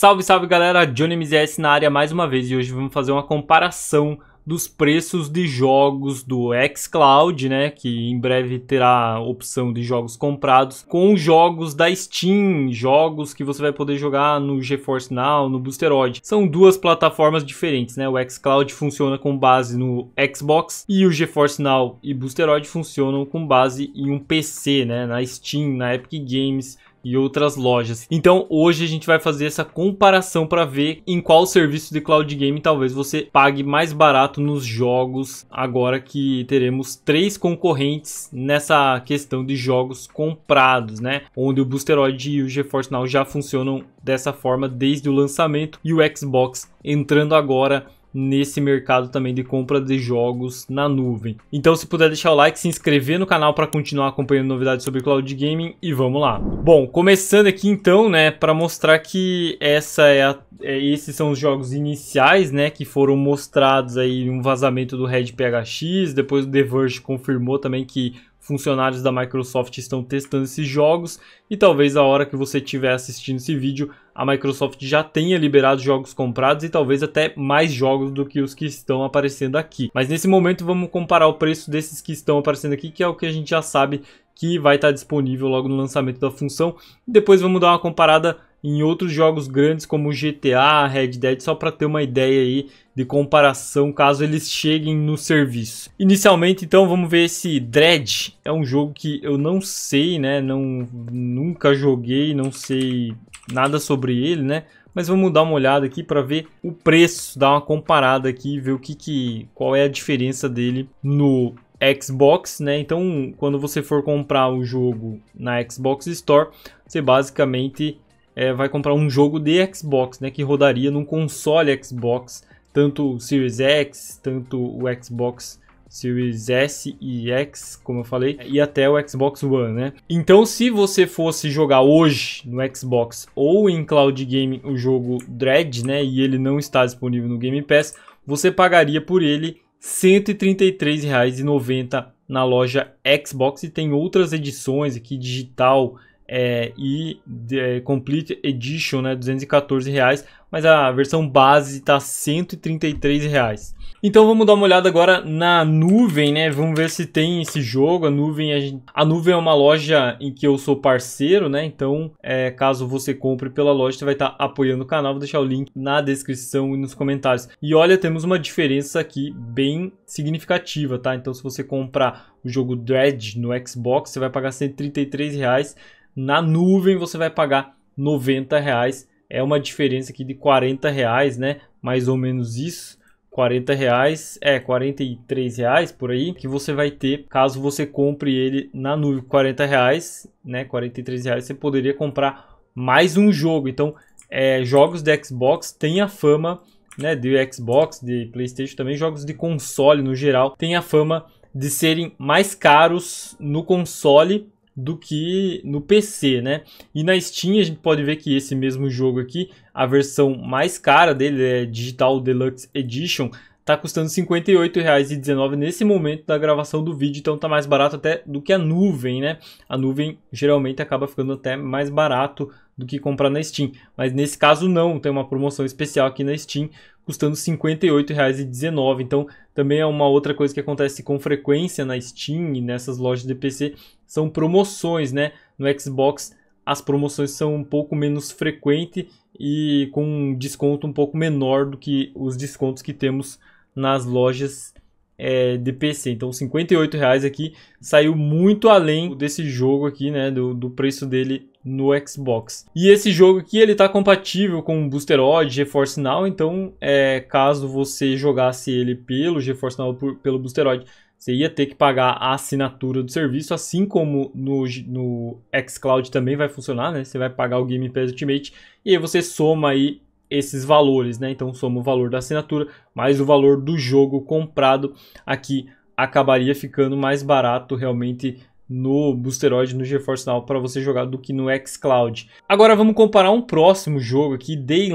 Salve, salve galera, Johnny MZS na área mais uma vez e hoje vamos fazer uma comparação dos preços de jogos do xCloud, né, que em breve terá opção de jogos comprados, com jogos da Steam, jogos que você vai poder jogar no GeForce Now, no Boosteroid. São duas plataformas diferentes, né, o xCloud funciona com base no Xbox e o GeForce Now e Boosteroid funcionam com base em um PC, né, na Steam, na Epic Games, e outras lojas. Então hoje a gente vai fazer essa comparação para ver em qual serviço de cloud game talvez você pague mais barato nos jogos, agora que teremos três concorrentes nessa questão de jogos comprados, né? Onde o Boosteroid e o GeForce Now já funcionam dessa forma desde o lançamento e o Xbox entrando agora nesse mercado também de compra de jogos na nuvem. Então se puder deixar o like, se inscrever no canal para continuar acompanhando novidades sobre cloud gaming e vamos lá. Bom, começando aqui então, né, para mostrar que essa é, a, é esses são os jogos iniciais, né, que foram mostrados aí um vazamento do Red PHX, depois o The Verge confirmou também que funcionários da Microsoft estão testando esses jogos e talvez a hora que você estiver assistindo esse vídeo, a Microsoft já tenha liberado jogos comprados e talvez até mais jogos do que os que estão aparecendo aqui. Mas nesse momento vamos comparar o preço desses que estão aparecendo aqui, que é o que a gente já sabe que vai estar disponível logo no lançamento da função. Depois vamos dar uma comparada em outros jogos grandes como GTA, Red Dead, só para ter uma ideia aí de comparação caso eles cheguem no serviço. Inicialmente, então, vamos ver esse Dread. É um jogo que eu não sei, né? Não, nunca joguei, não sei nada sobre ele, né? Mas vamos dar uma olhada aqui para ver o preço, dar uma comparada aqui, ver o que, que qual é a diferença dele no Xbox, né? Então, quando você for comprar o jogo na Xbox Store, você basicamente é, vai comprar um jogo de Xbox, né, que rodaria num console Xbox, tanto o Series X, tanto o Xbox Series S e X, como eu falei, e até o Xbox One, né? Então, se você fosse jogar hoje no Xbox ou em cloud gaming o jogo Dread, né, e ele não está disponível no Game Pass, você pagaria por ele R$ 133,90 na loja Xbox e tem outras edições aqui digital é, e de, Complete Edition, né, 214 reais, mas a versão base está 133 reais. Então vamos dar uma olhada agora na nuvem, né? Vamos ver se tem esse jogo. A nuvem, a, gente... a nuvem é uma loja em que eu sou parceiro, né? Então, é, caso você compre pela loja, você vai estar tá apoiando o canal. Vou deixar o link na descrição e nos comentários. E olha, temos uma diferença aqui bem significativa, tá? Então, se você comprar o jogo Dread no Xbox, você vai pagar 133 reais na nuvem você vai pagar 90 reais. É uma diferença aqui de 40 reais, né? Mais ou menos isso. 40 reais, é 43 reais por aí que você vai ter caso você compre ele na nuvem. 40 reais, né? 43 reais você poderia comprar mais um jogo. Então, é, jogos de Xbox têm a fama, né? De Xbox, de PlayStation também, jogos de console no geral têm a fama de serem mais caros no console do que no PC, né? E na Steam a gente pode ver que esse mesmo jogo aqui, a versão mais cara dele é Digital Deluxe Edition, Tá custando r$58,19 nesse momento da gravação do vídeo, então tá mais barato até do que a nuvem, né? A nuvem geralmente acaba ficando até mais barato do que comprar na Steam, mas nesse caso não, tem uma promoção especial aqui na Steam custando r$58,19 Então, também é uma outra coisa que acontece com frequência na Steam e nessas lojas de PC, são promoções, né? No Xbox as promoções são um pouco menos frequentes e com um desconto um pouco menor do que os descontos que temos nas lojas é, de PC. Então, 58 reais aqui saiu muito além desse jogo aqui, né? Do, do preço dele no Xbox. E esse jogo aqui ele está compatível com Boosteroid, GeForce Now. Então, é, caso você jogasse ele pelo GeForce Now por, pelo Boosteroid, você ia ter que pagar a assinatura do serviço, assim como no, no xCloud também vai funcionar, né? Você vai pagar o Game Pass Ultimate e aí você soma aí esses valores, né? Então soma o valor da assinatura mais o valor do jogo comprado aqui acabaria ficando mais barato realmente no Boosteroid, no GeForce Now para você jogar do que no xCloud. Agora vamos comparar um próximo jogo aqui, Dying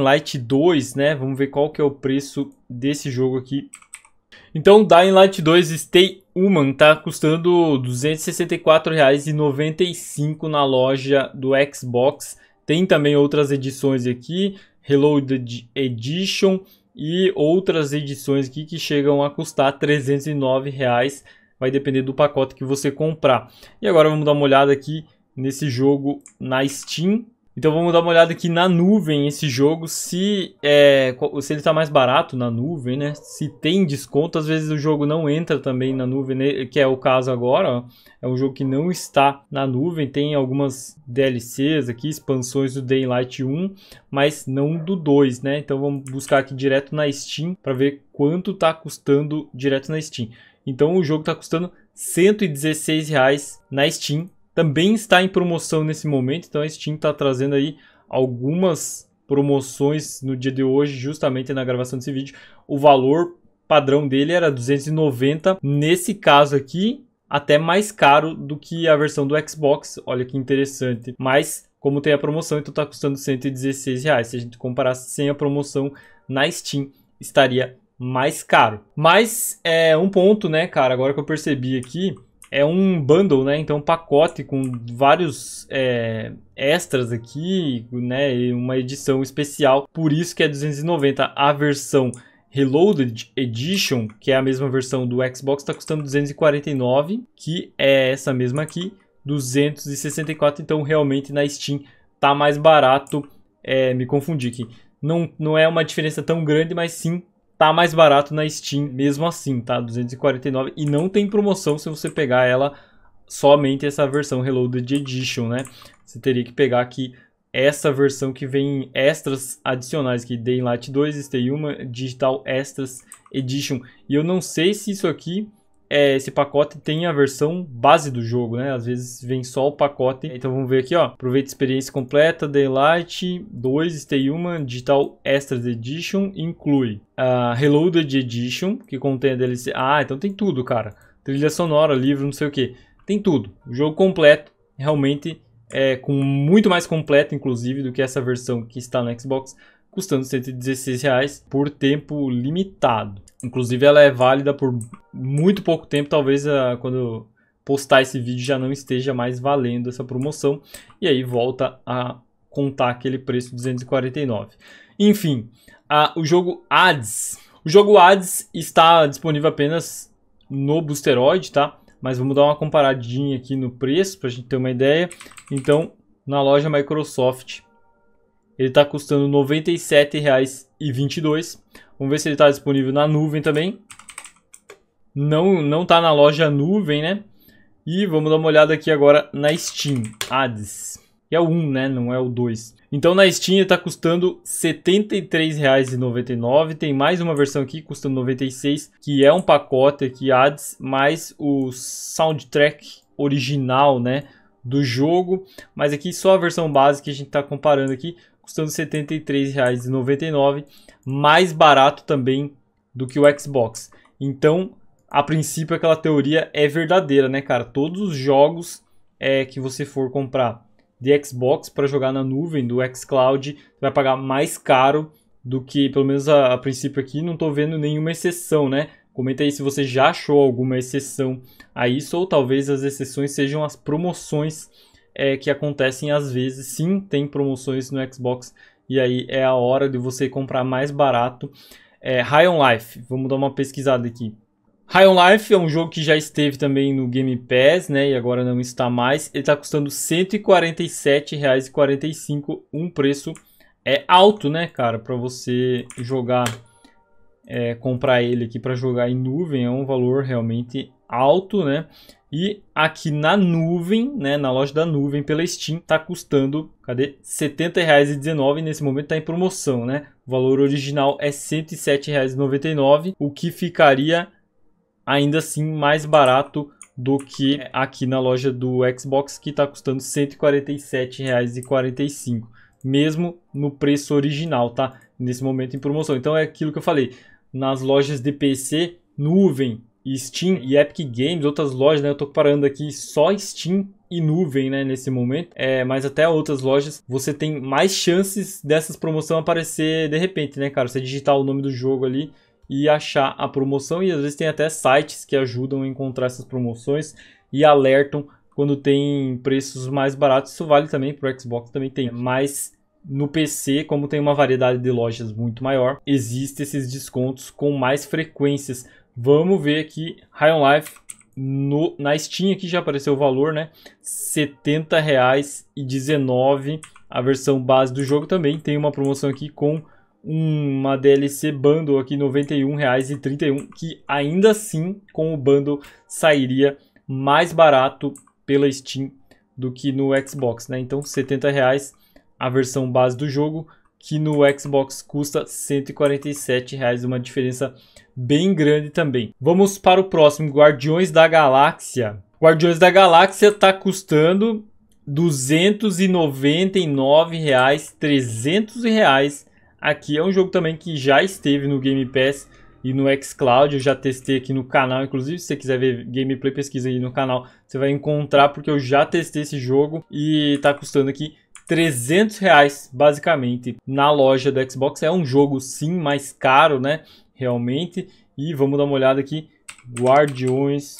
Light, 2, né? Vamos ver qual que é o preço desse jogo aqui. Então, Dying Light 2 Stay Human tá custando R$ 264,95 na loja do Xbox tem também outras edições aqui, Reloaded Edition e outras edições aqui que chegam a custar 309. Reais, vai depender do pacote que você comprar. E agora vamos dar uma olhada aqui nesse jogo na Steam. Então vamos dar uma olhada aqui na nuvem esse jogo, se, é, se ele está mais barato na nuvem, né? Se tem desconto, às vezes o jogo não entra também na nuvem, né? que é o caso agora, ó. É um jogo que não está na nuvem, tem algumas DLCs aqui, expansões do Daylight 1, mas não do 2, né? Então vamos buscar aqui direto na Steam para ver quanto está custando direto na Steam. Então o jogo está custando R$ 116 na Steam também está em promoção nesse momento, então a Steam está trazendo aí algumas promoções no dia de hoje, justamente na gravação desse vídeo. O valor padrão dele era 290, nesse caso aqui, até mais caro do que a versão do Xbox, olha que interessante. Mas como tem a promoção, então está custando 116 reais. Se a gente comparar sem a promoção na Steam, estaria mais caro. Mas é um ponto, né, cara, agora que eu percebi aqui, é um bundle, né? Então um pacote com vários é, extras aqui, né? E uma edição especial. Por isso que é 290 a versão Reloaded Edition, que é a mesma versão do Xbox, está custando 249, que é essa mesma aqui, 264. Então realmente na Steam tá mais barato. É, me confundi aqui. Não, não é uma diferença tão grande, mas sim tá mais barato na Steam mesmo assim, tá? 249 e não tem promoção se você pegar ela somente essa versão Reloaded Edition, né? Você teria que pegar aqui essa versão que vem extras adicionais, que Daylight 2, Stay 1, Digital Extras Edition. E eu não sei se isso aqui é, esse pacote tem a versão base do jogo, né? Às vezes vem só o pacote. Então vamos ver aqui, ó. Aproveita a experiência completa, Daylight 2, Stay Human, Digital Extras Edition, inclui a Reloaded Edition, que contém a DLC. Ah, então tem tudo, cara. Trilha sonora, livro, não sei o que. Tem tudo. O jogo completo, realmente, é com muito mais completo, inclusive, do que essa versão que está no Xbox, custando R$ 116 reais por tempo limitado. Inclusive, ela é válida por muito pouco tempo. Talvez a, ah, quando postar esse vídeo já não esteja mais valendo essa promoção. E aí volta a contar aquele preço 249. Enfim, o jogo ads O jogo ads está disponível apenas no Boosteroid, tá? Mas vamos dar uma comparadinha aqui no preço para a gente ter uma ideia. Então, na loja Microsoft, ele está custando R$ 97,22. Vamos ver se ele está disponível na nuvem também. Não, não está na loja nuvem, né? E vamos dar uma olhada aqui agora na Steam. Hades. É o 1, né? Não é o 2. Então na Steam está custando R$ 73,99. Tem mais uma versão aqui custando R$ 96, que é um pacote aqui Hades, mais o soundtrack original, né? do jogo, mas aqui só a versão base que a gente está comparando aqui custando R$ 73,99, mais barato também do que o Xbox. Então, a princípio, aquela teoria é verdadeira, né, cara? Todos os jogos é, que você for comprar de Xbox para jogar na nuvem do xCloud, vai pagar mais caro do que, pelo menos a, a princípio aqui, não estou vendo nenhuma exceção, né? Comenta aí se você já achou alguma exceção a isso, ou talvez as exceções sejam as promoções é, que acontecem às vezes. Sim, tem promoções no Xbox e aí é a hora de você comprar mais barato. É, High on Life, vamos dar uma pesquisada aqui. High on Life é um jogo que já esteve também no Game Pass, né? E agora não está mais. Ele está custando R$ 147,45, um preço é alto, né, cara, para você jogar, é, comprar ele aqui para jogar em nuvem é um valor realmente alto, né? E aqui na nuvem, né, na loja da nuvem pela Steam, tá custando, cadê? R$ 70,19 nesse momento tá em promoção, né? O valor original é R$ 107,99, o que ficaria ainda assim mais barato do que é. aqui na loja do Xbox que está custando R$ 147,45, mesmo no preço original, tá? Nesse momento em promoção. Então é aquilo que eu falei, nas lojas de PC, nuvem, e Steam e Epic Games, outras lojas, né? Eu tô comparando aqui só Steam e nuvem, né, nesse momento, é, mas até outras lojas, você tem mais chances dessas promoções aparecer de repente, né, cara? Você digitar o nome do jogo ali e achar a promoção e às vezes tem até sites que ajudam a encontrar essas promoções e alertam quando tem preços mais baratos. Isso vale também para o Xbox, também tem, mas no PC, como tem uma variedade de lojas muito maior, existem esses descontos com mais frequências. Vamos ver aqui, High on Life, no, na Steam aqui já apareceu o valor, né? R$ a versão base do jogo também. Tem uma promoção aqui com uma DLC bundle aqui R$91,31, que ainda assim com o bundle sairia mais barato pela Steam do que no Xbox, né? Então R$70,00 a versão base do jogo que no Xbox custa R$ 147, reais, uma diferença bem grande também. Vamos para o próximo, Guardiões da Galáxia. Guardiões da Galáxia está custando R$ 299, reais, 300 reais. Aqui é um jogo também que já esteve no Game Pass e no xCloud, eu já testei aqui no canal, inclusive se você quiser ver gameplay, pesquisa aí no canal, você vai encontrar, porque eu já testei esse jogo e está custando aqui 300 reais, basicamente, na loja do Xbox. É um jogo, sim, mais caro, né? Realmente. E vamos dar uma olhada aqui. Guardiões.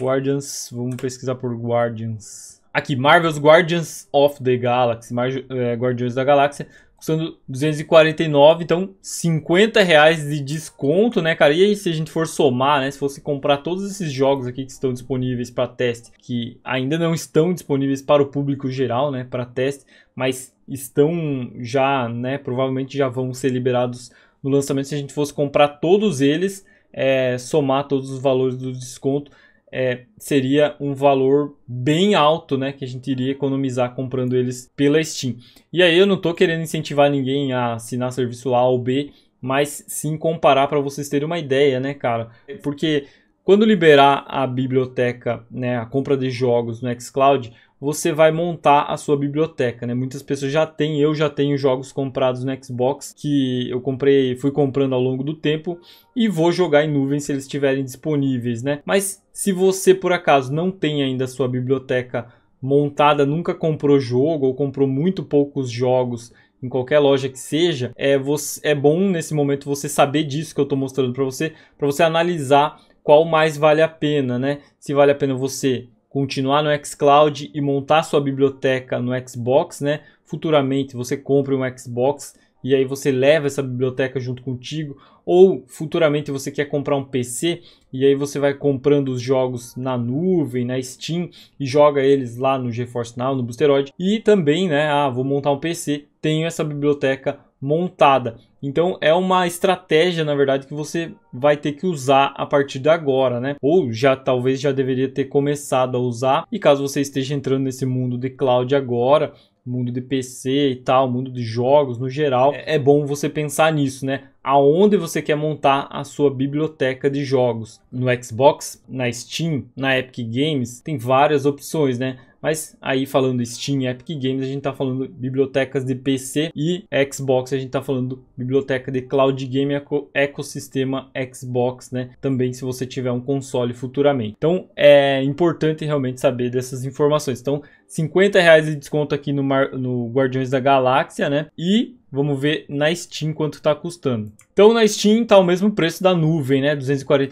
Guardians. Vamos pesquisar por Guardians. Aqui, Marvel's Guardians of the Galaxy. Mar é, Guardiões da Galáxia custando 249, então 50 reais de desconto, né, cara? E aí, se a gente for somar, né, se fosse comprar todos esses jogos aqui que estão disponíveis para teste, que ainda não estão disponíveis para o público geral, né, para teste, mas estão já, né, provavelmente já vão ser liberados no lançamento. Se a gente fosse comprar todos eles, é, somar todos os valores do desconto, é, seria um valor bem alto, né, que a gente iria economizar comprando eles pela Steam. E aí eu não estou querendo incentivar ninguém a assinar serviço A ou B, mas sim comparar para vocês terem uma ideia, né, cara? Porque quando liberar a biblioteca, né, a compra de jogos no xCloud, você vai montar a sua biblioteca, né? Muitas pessoas já têm, eu já tenho jogos comprados no Xbox que eu comprei, fui comprando ao longo do tempo e vou jogar em nuvem se eles estiverem disponíveis, né? Mas se você por acaso não tem ainda a sua biblioteca montada, nunca comprou jogo ou comprou muito poucos jogos em qualquer loja que seja, é, você, é bom nesse momento você saber disso que eu estou mostrando para você, para você analisar qual mais vale a pena, né? Se vale a pena você continuar no xCloud e montar sua biblioteca no Xbox, né? Futuramente você compra um Xbox e aí você leva essa biblioteca junto contigo, ou futuramente você quer comprar um PC e aí você vai comprando os jogos na nuvem, na Steam e joga eles lá no GeForce Now, no Boosteroid. E também, né, ah, vou montar um PC, tenho essa biblioteca montada. Então é uma estratégia, na verdade, que você vai ter que usar a partir de agora, né? Ou já talvez já deveria ter começado a usar. E caso você esteja entrando nesse mundo de cloud agora, mundo de PC e tal, mundo de jogos no geral, é, é bom você pensar nisso, né? Aonde você quer montar a sua biblioteca de jogos? No Xbox, na Steam, na Epic Games, tem várias opções, né? Mas aí falando Steam e Epic Games, a gente tá falando bibliotecas de PC e Xbox, a gente tá falando bibliotecas biblioteca de Cloud Game Eco Ecossistema Xbox, né? Também se você tiver um console futuramente. Então é importante realmente saber dessas informações. Então, 50 reais de desconto aqui no, Mar no Guardiões da Galáxia, né? E Vamos ver na Steam quanto está custando. Então na Steam está o mesmo preço da nuvem, né? R$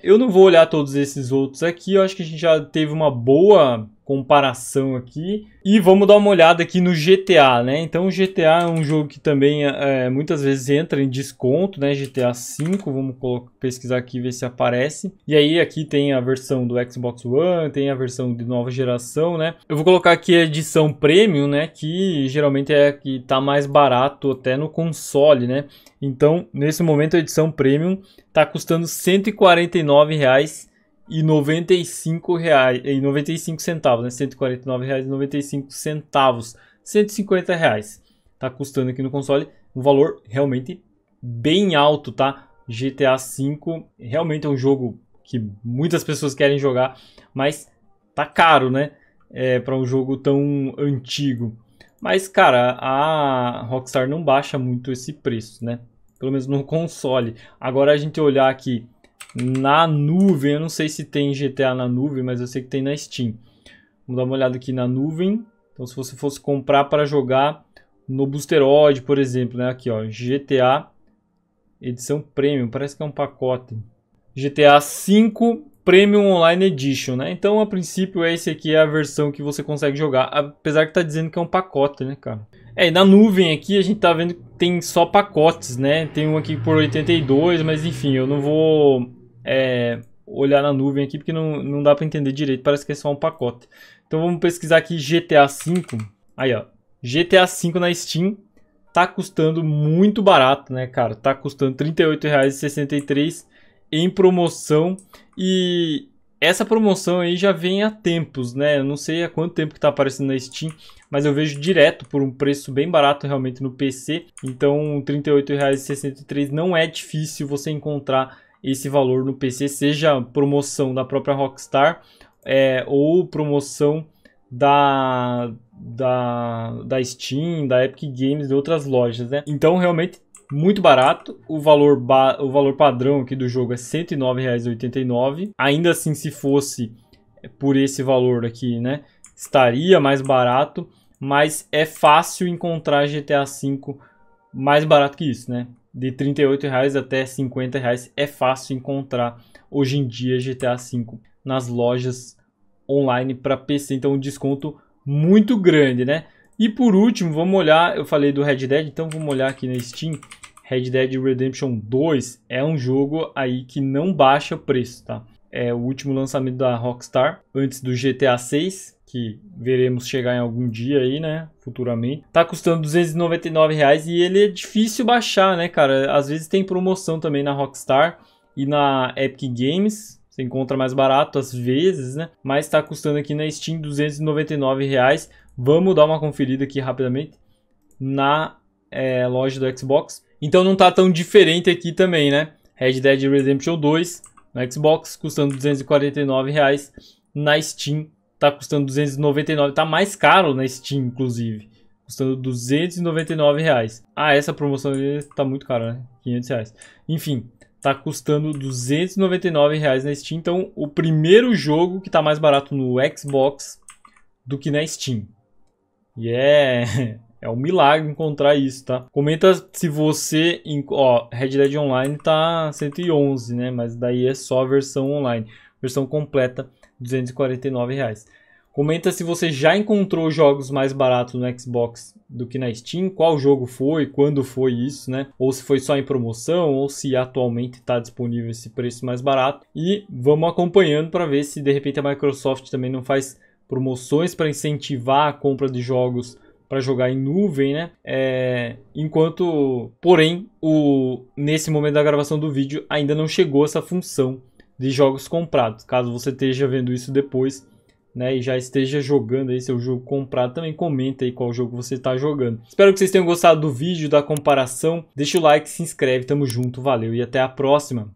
Eu não vou olhar todos esses outros aqui, eu acho que a gente já teve uma boa comparação aqui. E vamos dar uma olhada aqui no GTA, né? Então o GTA é um jogo que também é, é, muitas vezes entra em desconto, né? GTA V, vamos pesquisar aqui e ver se aparece. E aí aqui tem a versão do Xbox One, tem a versão de nova geração, né? Eu vou colocar aqui a edição Premium, né? Que geralmente é a que tá mais barato até no console, né? Então, nesse momento a edição Premium tá custando R$ 149,00 e 95 reais e 95 centavos, né? 149 reais e 95 centavos, 150 reais. Tá custando aqui no console um valor realmente bem alto, tá? GTA V realmente é um jogo que muitas pessoas querem jogar, mas tá caro, né? É, para um jogo tão antigo. Mas, cara, a Rockstar não baixa muito esse preço, né? Pelo menos no console. Agora a gente olhar aqui na nuvem. Eu não sei se tem GTA na nuvem, mas eu sei que tem na Steam. Vamos dar uma olhada aqui na nuvem. Então, se você fosse comprar para jogar no Boosteroid, por exemplo, né? Aqui, ó, GTA edição Premium, parece que é um pacote. GTA V Premium Online Edition, né? Então, a princípio, esse aqui é a versão que você consegue jogar, apesar que tá dizendo que é um pacote, né, cara? É, e na nuvem aqui a gente tá vendo tem só pacotes, né? Tem um aqui por 82, mas enfim, eu não vou é, olhar na nuvem aqui porque não, não dá para entender direito, parece que é só um pacote. Então vamos pesquisar aqui GTA V. Aí, ó. GTA V na Steam tá custando muito barato, né, cara? Tá custando R$ 38,63 em promoção e essa promoção aí já vem há tempos, né? Eu não sei há quanto tempo que tá aparecendo na Steam, mas eu vejo direto por um preço bem barato realmente no PC. Então, R$ 38,63 não é difícil você encontrar esse valor no PC, seja promoção da própria Rockstar é, ou promoção da, da, da Steam, da Epic Games e outras lojas, né? Então, realmente muito barato. O valor, ba o valor padrão aqui do jogo é R$ 109,89. Ainda assim, se fosse por esse valor aqui, né? Estaria mais barato, mas é fácil encontrar GTA V mais barato que isso, né? De R$ 38,00 até R$ 50,00 é fácil encontrar hoje em dia GTA V nas lojas online para PC, então um desconto muito grande, né? E por último, vamos olhar, eu falei do Red Dead, então vamos olhar aqui na Steam Red Dead Redemption 2 é um jogo aí que não baixa o preço, tá? É o último lançamento da Rockstar antes do GTA 6, que veremos chegar em algum dia aí, né? Futuramente. Tá custando 299 reais e ele é difícil baixar, né, cara? Às vezes tem promoção também na Rockstar e na Epic Games. Você encontra mais barato às vezes, né? Mas tá custando aqui na Steam 299 reais. Vamos dar uma conferida aqui rapidamente na é, loja do Xbox então não tá tão diferente aqui também, né? Red Dead Redemption 2 no Xbox custando 249 reais na Steam tá custando 299, tá mais caro na Steam inclusive, custando 299 reais. Ah, essa promoção tá muito cara, né? 500 reais. Enfim, tá custando 299 reais na Steam. Então, o primeiro jogo que tá mais barato no Xbox do que na Steam. E yeah. é É um milagre encontrar isso, tá? Comenta se você... Ó, Red Dead Online tá 111, né? Mas daí é só a versão online. Versão completa, 249 reais. Comenta se você já encontrou jogos mais baratos no Xbox do que na Steam, qual jogo foi, quando foi isso, né? Ou se foi só em promoção, ou se atualmente está disponível esse preço mais barato. E vamos acompanhando para ver se de repente a Microsoft também não faz promoções para incentivar a compra de jogos para jogar em nuvem, né? É, enquanto, porém, o, nesse momento da gravação do vídeo ainda não chegou essa função de jogos comprados. Caso você esteja vendo isso depois, né, e já esteja jogando aí seu jogo comprado, também comenta aí qual jogo você está jogando. Espero que vocês tenham gostado do vídeo, da comparação. Deixa o like, se inscreve, tamo junto, valeu e até a próxima.